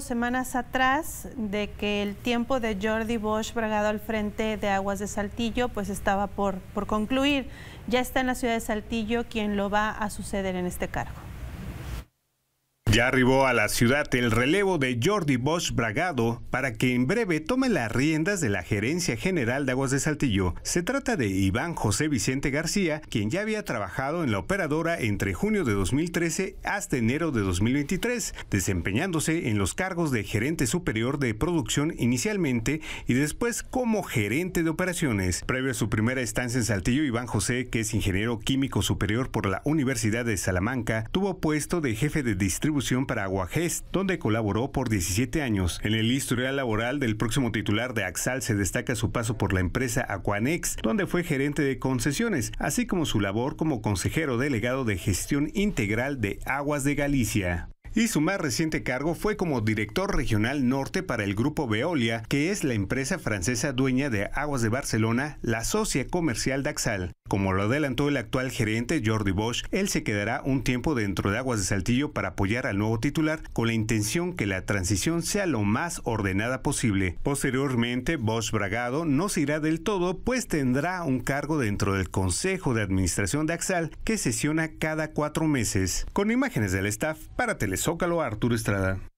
semanas atrás de que el tiempo de Jordi Bosch bragado al frente de Aguas de Saltillo pues estaba por, por concluir. Ya está en la ciudad de Saltillo quien lo va a suceder en este cargo. Ya arribó a la ciudad el relevo de Jordi Bosch Bragado para que en breve tome las riendas de la Gerencia General de Aguas de Saltillo. Se trata de Iván José Vicente García, quien ya había trabajado en la operadora entre junio de 2013 hasta enero de 2023, desempeñándose en los cargos de gerente superior de producción inicialmente y después como gerente de operaciones. Previo a su primera estancia en Saltillo, Iván José, que es ingeniero químico superior por la Universidad de Salamanca, tuvo puesto de jefe de distribución para Aguajest, donde colaboró por 17 años. En el historial laboral del próximo titular de Axal se destaca su paso por la empresa Aquanex, donde fue gerente de concesiones, así como su labor como consejero delegado de gestión integral de aguas de Galicia y su más reciente cargo fue como director regional norte para el grupo Veolia, que es la empresa francesa dueña de Aguas de Barcelona, la socia comercial de Axal. Como lo adelantó el actual gerente Jordi Bosch, él se quedará un tiempo dentro de Aguas de Saltillo para apoyar al nuevo titular con la intención que la transición sea lo más ordenada posible. Posteriormente, Bosch Bragado no se irá del todo, pues tendrá un cargo dentro del Consejo de Administración de Axal que sesiona cada cuatro meses. Con imágenes del staff para Teles Zócalo Arturo Estrada.